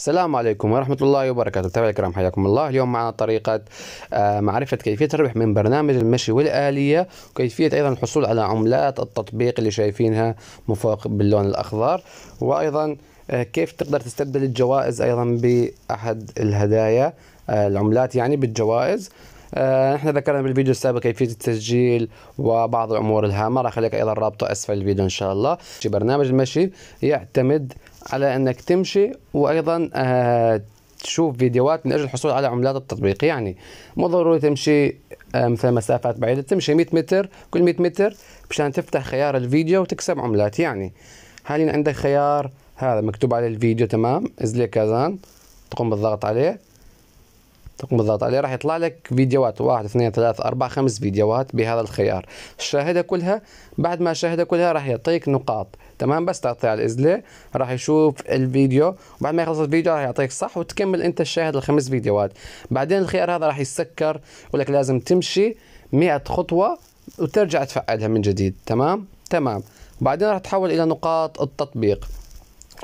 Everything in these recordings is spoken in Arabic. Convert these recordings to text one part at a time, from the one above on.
السلام عليكم ورحمة الله وبركاته متابعي الكرام حياكم الله اليوم معنا طريقة آه، معرفة كيفية الربح من برنامج المشي والآلية وكيفية أيضا الحصول على عملات التطبيق اللي شايفينها من فوق باللون الأخضر وأيضا آه، كيف تقدر تستبدل الجوائز أيضا بأحد الهدايا آه، العملات يعني بالجوائز آه، نحن ذكرنا بالفيديو السابق كيفيه التسجيل وبعض الامور الهامه راح اخليك ايضا رابطه اسفل الفيديو ان شاء الله برنامج المشي يعتمد على انك تمشي وايضا آه، تشوف فيديوهات من اجل الحصول على عملات التطبيق يعني مو ضروري تمشي آه، مثلا مسافات بعيده تمشي 100 متر كل 100 متر مشان تفتح خيار الفيديو وتكسب عملات يعني حاليا عندك خيار هذا مكتوب عليه الفيديو تمام ازلي كازان تقوم بالضغط عليه تقوم بالضغط عليه راح يطلع لك فيديوهات واحد اثنين ثلاث اربع خمس فيديوهات بهذا الخيار شاهدها كلها بعد ما شاهدها كلها راح يعطيك نقاط تمام بس تقطع الازله راح يشوف الفيديو وبعد ما يخلص الفيديو راح يعطيك صح وتكمل انت الشاهد الخمس فيديوهات بعدين الخيار هذا راح يسكر ولك لازم تمشي 100 خطوه وترجع تفعلها من جديد تمام تمام بعدين راح تحول الى نقاط التطبيق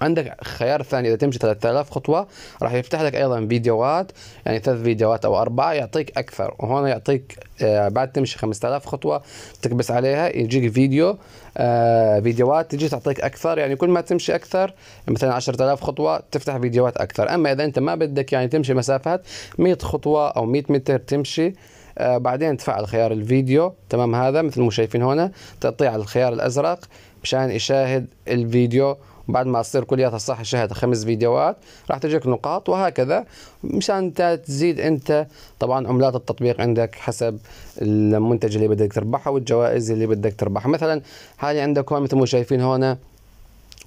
عندك خيار ثاني اذا تمشي 3000 خطوه راح يفتح لك ايضا فيديوهات يعني ثلاث فيديوهات او اربعه يعطيك اكثر وهون يعطيك آه، بعد تمشي 5000 خطوه تكبس عليها يجيك فيديو آه، فيديوهات تجي تعطيك اكثر يعني كل ما تمشي اكثر مثلا 10000 خطوه تفتح فيديوهات اكثر اما اذا انت ما بدك يعني تمشي مسافات 100 خطوه او 100 متر تمشي آه بعدين تفعل خيار الفيديو تمام هذا مثل ما شايفين هنا تعطيه على الخيار الازرق مشان يشاهد الفيديو وبعد ما تصير كلياتها الصحة شاهد خمس فيديوهات راح تجيك نقاط وهكذا مشان تزيد انت طبعا عملات التطبيق عندك حسب المنتج اللي بدك تربحه والجوائز اللي بدك تربحها مثلا هاي عندك هون مثل ما شايفين هون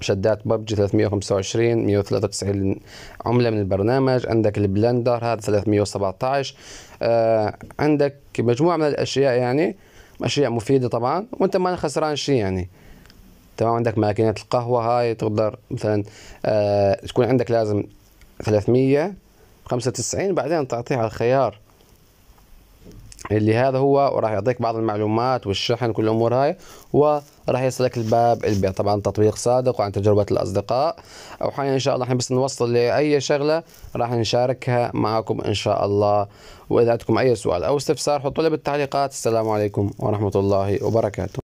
شدات ببجي 325 193 عمله من البرنامج عندك البلندر هذا 317 آه، عندك مجموعه من الاشياء يعني اشياء مفيده طبعا وانت ما خسران شيء يعني تمام عندك ماكينات القهوه هاي تقدر مثلا آه تكون عندك لازم 95 بعدين تعطيها على الخيار اللي هذا هو وراح يعطيك بعض المعلومات والشحن كل الامور هاي وراح يصلك الباب البيع طبعا تطبيق صادق وعن تجربه الاصدقاء او حاليا ان شاء الله احنا بس نوصل لاي شغله راح نشاركها معكم ان شاء الله واذا عندكم اي سؤال او استفسار حطوا لي بالتعليقات السلام عليكم ورحمه الله وبركاته